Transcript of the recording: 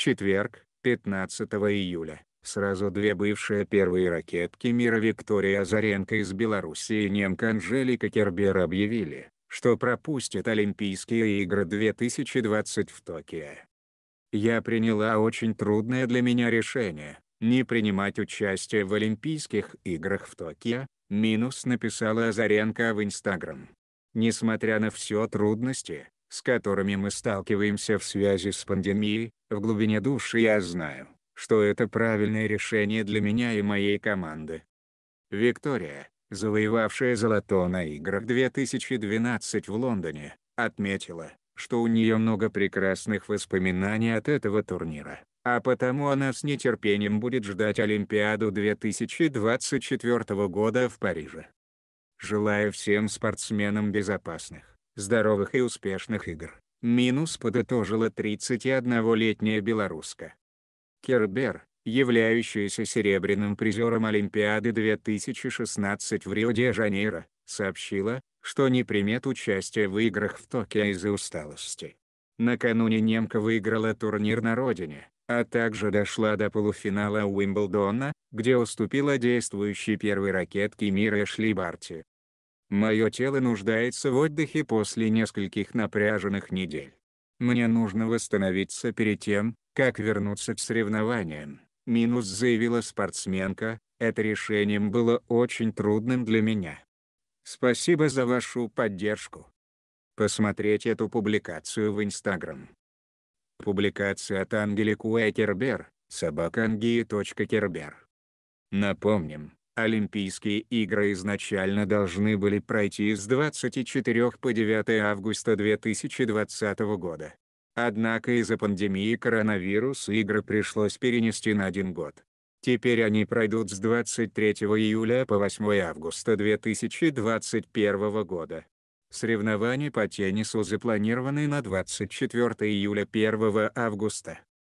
четверг, 15 июля, сразу две бывшие первые ракетки мира Виктория Азаренко из Беларуси и немка Анжелика Кербер объявили, что пропустят Олимпийские игры 2020 в Токио. Я приняла очень трудное для меня решение, не принимать участие в Олимпийских играх в Токио, минус написала Азаренко в Инстаграм. Несмотря на все трудности, с которыми мы сталкиваемся в связи с пандемией, в глубине души я знаю, что это правильное решение для меня и моей команды. Виктория, завоевавшая золото на играх 2012 в Лондоне, отметила, что у нее много прекрасных воспоминаний от этого турнира, а потому она с нетерпением будет ждать Олимпиаду 2024 года в Париже. Желаю всем спортсменам безопасных, здоровых и успешных игр. Минус подытожила 31-летняя белоруска. Кербер, являющаяся серебряным призером Олимпиады 2016 в Рио-де-Жанейро, сообщила, что не примет участия в играх в Токио из-за усталости. Накануне немка выиграла турнир на родине, а также дошла до полуфинала Уимблдона, где уступила действующей первой ракетке мира Эшли Барти. Мое тело нуждается в отдыхе после нескольких напряженных недель. Мне нужно восстановиться перед тем, как вернуться к соревнованиям. Минус заявила спортсменка, это решение было очень трудным для меня. Спасибо за вашу поддержку. Посмотреть эту публикацию в Инстаграм. Публикация от Ангели Куэкербер, собакангии.кербер. Напомним, Олимпийские игры изначально должны были пройти с 24 по 9 августа 2020 года. Однако из-за пандемии коронавируса игры пришлось перенести на один год. Теперь они пройдут с 23 июля по 8 августа 2021 года. Соревнования по теннису запланированы на 24 июля 1 августа.